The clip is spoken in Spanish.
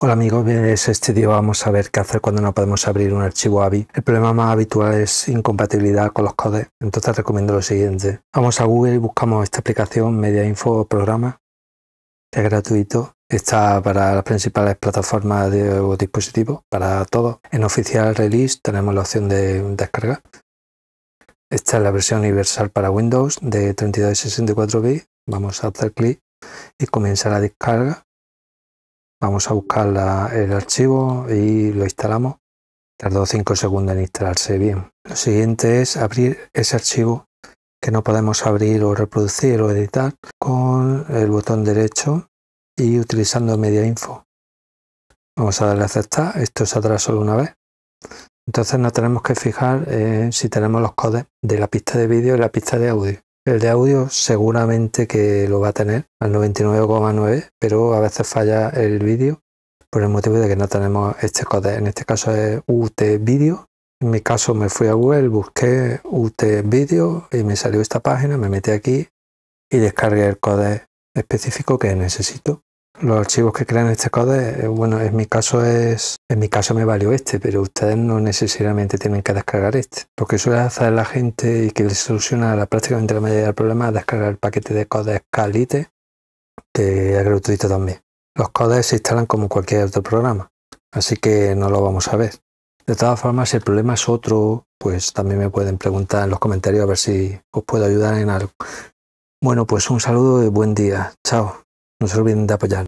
Hola amigos, bien, este día vamos a ver qué hacer cuando no podemos abrir un archivo AVI. El problema más habitual es incompatibilidad con los codes, entonces recomiendo lo siguiente. Vamos a Google y buscamos esta aplicación Media Info Programa, es gratuito. Está para las principales plataformas de, dispositivos, para todo En Oficial Release tenemos la opción de descargar. Esta es la versión universal para Windows de 32 y 64 bits. Vamos a hacer clic y comienza la descarga Vamos a buscar el archivo y lo instalamos. Tardó 5 segundos en instalarse bien. Lo siguiente es abrir ese archivo que no podemos abrir o reproducir o editar con el botón derecho y utilizando media info. Vamos a darle a aceptar. Esto saldrá solo una vez. Entonces nos tenemos que fijar si tenemos los codes de la pista de vídeo y la pista de audio. El de audio seguramente que lo va a tener al 99,9, pero a veces falla el vídeo por el motivo de que no tenemos este codec. En este caso es UT Video. En mi caso me fui a Google, busqué UT Video y me salió esta página, me metí aquí y descargué el codec específico que necesito los archivos que crean este code, eh, eh, bueno, en mi caso es, en mi caso me valió este, pero ustedes no necesariamente tienen que descargar este. Lo que suele hacer la gente y que les soluciona prácticamente la mayoría del problema es descargar el paquete de codes Calite, que es gratuito también. Los codes se instalan como cualquier otro programa, así que no lo vamos a ver. De todas formas, si el problema es otro, pues también me pueden preguntar en los comentarios a ver si os puedo ayudar en algo. Bueno, pues un saludo y buen día. Chao. No se olviden de apoyar.